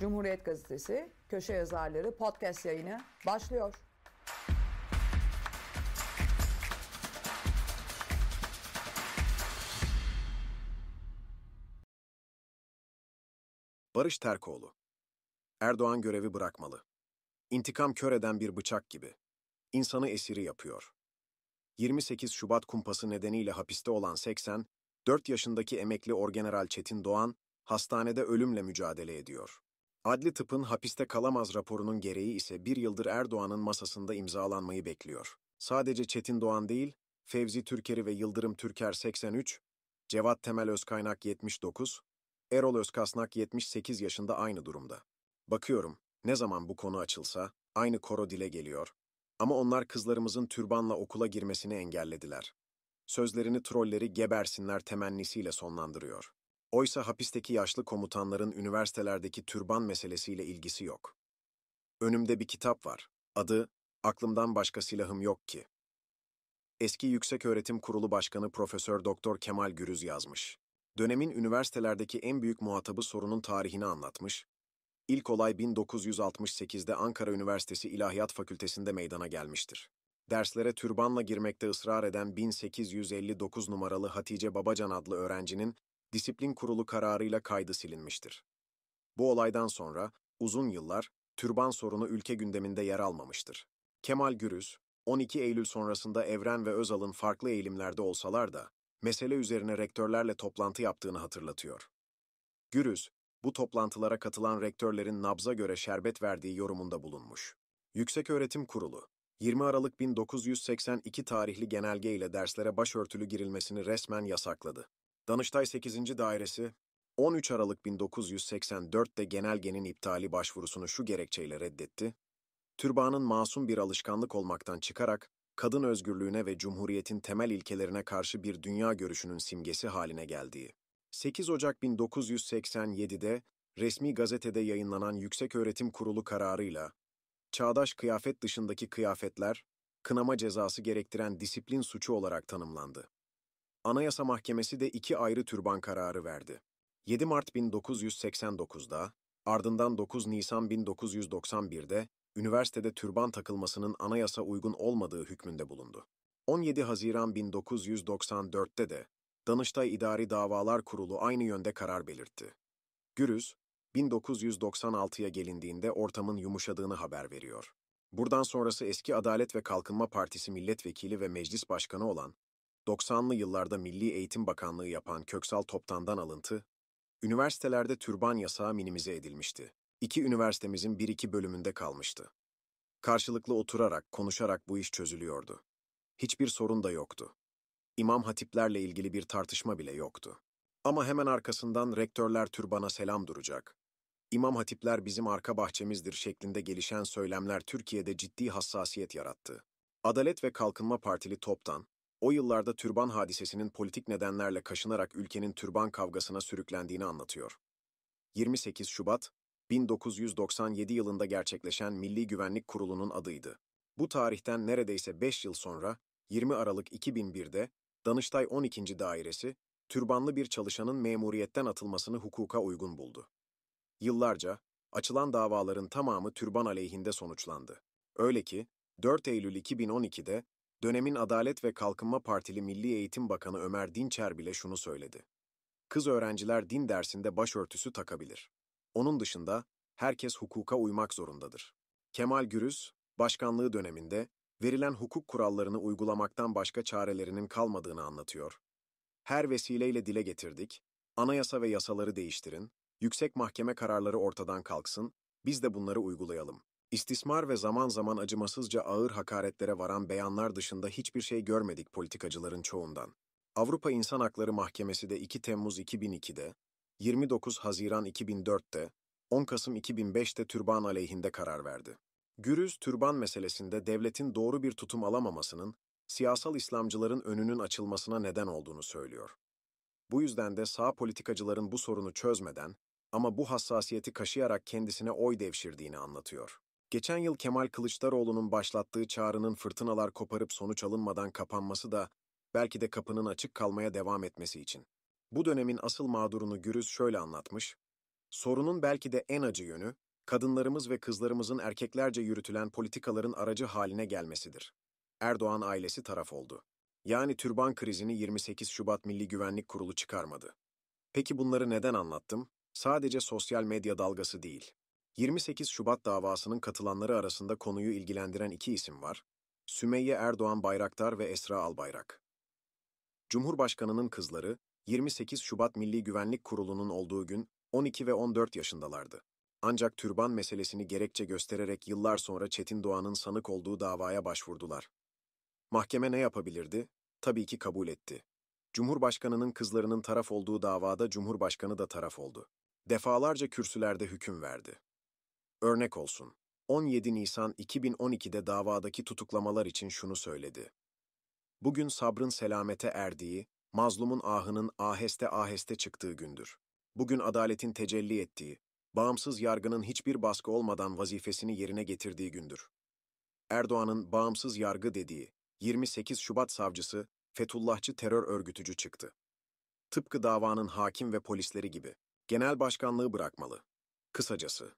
Cumhuriyet Gazetesi köşe yazarları podcast yayını başlıyor. Barış Terkoğlu Erdoğan görevi bırakmalı. İntikam kör eden bir bıçak gibi. İnsanı esiri yapıyor. 28 Şubat kumpası nedeniyle hapiste olan 80, 4 yaşındaki emekli Orgeneral Çetin Doğan, hastanede ölümle mücadele ediyor. Adli tıpın hapiste kalamaz raporunun gereği ise bir yıldır Erdoğan'ın masasında imzalanmayı bekliyor. Sadece Çetin Doğan değil, Fevzi Türkeri ve Yıldırım Türker 83, Cevat Temel Özkaynak 79, Erol Özkasnak 78 yaşında aynı durumda. Bakıyorum, ne zaman bu konu açılsa, aynı koro dile geliyor. Ama onlar kızlarımızın türbanla okula girmesini engellediler. Sözlerini trolleri gebersinler temennisiyle sonlandırıyor. Oysa hapisteki yaşlı komutanların üniversitelerdeki türban meselesiyle ilgisi yok. Önümde bir kitap var. Adı Aklımdan Başka Silahım Yok Ki. Eski Yükseköğretim Kurulu Başkanı Profesör Doktor Kemal Gürüz yazmış. Dönemin üniversitelerdeki en büyük muhatabı sorunun tarihini anlatmış. İlk olay 1968'de Ankara Üniversitesi İlahiyat Fakültesi'nde meydana gelmiştir. Derslere türbanla girmekte ısrar eden 1859 numaralı Hatice Babacan adlı öğrencinin disiplin kurulu kararıyla kaydı silinmiştir. Bu olaydan sonra uzun yıllar türban sorunu ülke gündeminde yer almamıştır. Kemal Gürüz, 12 Eylül sonrasında Evren ve Özal'ın farklı eğilimlerde olsalar da mesele üzerine rektörlerle toplantı yaptığını hatırlatıyor. Gürüz, bu toplantılara katılan rektörlerin nabza göre şerbet verdiği yorumunda bulunmuş. Yükseköğretim Kurulu, 20 Aralık 1982 tarihli genelge ile derslere başörtülü girilmesini resmen yasakladı. Danıştay 8. Dairesi 13 Aralık 1984'te genelgenin iptali başvurusunu şu gerekçeyle reddetti. Türbanın masum bir alışkanlık olmaktan çıkarak kadın özgürlüğüne ve cumhuriyetin temel ilkelerine karşı bir dünya görüşünün simgesi haline geldiği. 8 Ocak 1987'de resmi gazetede yayınlanan Yükseköğretim Kurulu kararıyla çağdaş kıyafet dışındaki kıyafetler kınama cezası gerektiren disiplin suçu olarak tanımlandı. Anayasa Mahkemesi de iki ayrı türban kararı verdi. 7 Mart 1989'da, ardından 9 Nisan 1991'de üniversitede türban takılmasının anayasa uygun olmadığı hükmünde bulundu. 17 Haziran 1994'te de Danıştay İdari Davalar Kurulu aynı yönde karar belirtti. Gürüz, 1996'ya gelindiğinde ortamın yumuşadığını haber veriyor. Buradan sonrası eski Adalet ve Kalkınma Partisi milletvekili ve meclis başkanı olan 90'lı yıllarda Milli Eğitim Bakanlığı yapan Köksal Toptan'dan alıntı, üniversitelerde türban yasağı minimize edilmişti. İki üniversitemizin bir iki bölümünde kalmıştı. Karşılıklı oturarak, konuşarak bu iş çözülüyordu. Hiçbir sorun da yoktu. İmam hatiplerle ilgili bir tartışma bile yoktu. Ama hemen arkasından rektörler türbana selam duracak. İmam hatipler bizim arka bahçemizdir şeklinde gelişen söylemler Türkiye'de ciddi hassasiyet yarattı. Adalet ve Kalkınma Partili Toptan, o yıllarda türban hadisesinin politik nedenlerle kaşınarak ülkenin türban kavgasına sürüklendiğini anlatıyor. 28 Şubat, 1997 yılında gerçekleşen Milli Güvenlik Kurulu'nun adıydı. Bu tarihten neredeyse 5 yıl sonra, 20 Aralık 2001'de, Danıştay 12. Dairesi, türbanlı bir çalışanın memuriyetten atılmasını hukuka uygun buldu. Yıllarca, açılan davaların tamamı türban aleyhinde sonuçlandı. Öyle ki, 4 Eylül 2012'de Dönemin Adalet ve Kalkınma Partili Milli Eğitim Bakanı Ömer Dinçer bile şunu söyledi. Kız öğrenciler din dersinde başörtüsü takabilir. Onun dışında herkes hukuka uymak zorundadır. Kemal Gürüz, başkanlığı döneminde verilen hukuk kurallarını uygulamaktan başka çarelerinin kalmadığını anlatıyor. Her vesileyle dile getirdik, anayasa ve yasaları değiştirin, yüksek mahkeme kararları ortadan kalksın, biz de bunları uygulayalım. İstismar ve zaman zaman acımasızca ağır hakaretlere varan beyanlar dışında hiçbir şey görmedik politikacıların çoğundan. Avrupa İnsan Hakları Mahkemesi de 2 Temmuz 2002'de, 29 Haziran 2004'te, 10 Kasım 2005'te türban aleyhinde karar verdi. Gürüz, türban meselesinde devletin doğru bir tutum alamamasının, siyasal İslamcıların önünün açılmasına neden olduğunu söylüyor. Bu yüzden de sağ politikacıların bu sorunu çözmeden ama bu hassasiyeti kaşıyarak kendisine oy devşirdiğini anlatıyor. Geçen yıl Kemal Kılıçdaroğlu'nun başlattığı çağrının fırtınalar koparıp sonuç alınmadan kapanması da belki de kapının açık kalmaya devam etmesi için. Bu dönemin asıl mağdurunu Gürüz şöyle anlatmış. Sorunun belki de en acı yönü, kadınlarımız ve kızlarımızın erkeklerce yürütülen politikaların aracı haline gelmesidir. Erdoğan ailesi taraf oldu. Yani türban krizini 28 Şubat Milli Güvenlik Kurulu çıkarmadı. Peki bunları neden anlattım? Sadece sosyal medya dalgası değil. 28 Şubat davasının katılanları arasında konuyu ilgilendiren iki isim var. Sümeyye Erdoğan Bayraktar ve Esra Albayrak. Cumhurbaşkanının kızları 28 Şubat Milli Güvenlik Kurulu'nun olduğu gün 12 ve 14 yaşındalardı. Ancak türban meselesini gerekçe göstererek yıllar sonra Çetin Doğan'ın sanık olduğu davaya başvurdular. Mahkeme ne yapabilirdi? Tabii ki kabul etti. Cumhurbaşkanının kızlarının taraf olduğu davada Cumhurbaşkanı da taraf oldu. Defalarca kürsülerde hüküm verdi. Örnek olsun, 17 Nisan 2012'de davadaki tutuklamalar için şunu söyledi. Bugün sabrın selamete erdiği, mazlumun ahının aheste aheste çıktığı gündür. Bugün adaletin tecelli ettiği, bağımsız yargının hiçbir baskı olmadan vazifesini yerine getirdiği gündür. Erdoğan'ın bağımsız yargı dediği 28 Şubat savcısı Fethullahçı terör örgütücü çıktı. Tıpkı davanın hakim ve polisleri gibi genel başkanlığı bırakmalı. Kısacası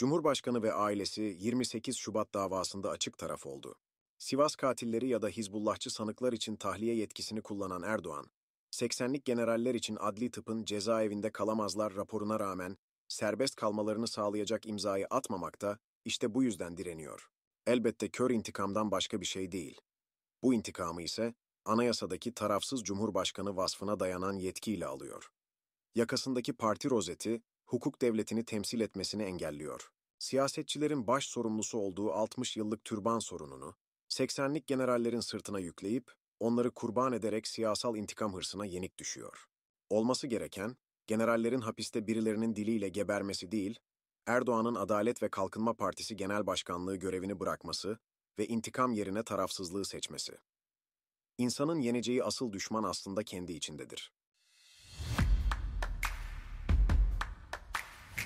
Cumhurbaşkanı ve ailesi 28 Şubat davasında açık taraf oldu. Sivas katilleri ya da Hizbullahçı sanıklar için tahliye yetkisini kullanan Erdoğan, 80'lik generaller için adli tıpın cezaevinde kalamazlar raporuna rağmen serbest kalmalarını sağlayacak imzayı atmamakta işte bu yüzden direniyor. Elbette kör intikamdan başka bir şey değil. Bu intikamı ise anayasadaki tarafsız cumhurbaşkanı vasfına dayanan yetkiyle alıyor. Yakasındaki parti rozeti hukuk devletini temsil etmesini engelliyor. Siyasetçilerin baş sorumlusu olduğu 60 yıllık türban sorununu, 80'lik generallerin sırtına yükleyip, onları kurban ederek siyasal intikam hırsına yenik düşüyor. Olması gereken, generallerin hapiste birilerinin diliyle gebermesi değil, Erdoğan'ın Adalet ve Kalkınma Partisi Genel Başkanlığı görevini bırakması ve intikam yerine tarafsızlığı seçmesi. İnsanın yeneceği asıl düşman aslında kendi içindedir.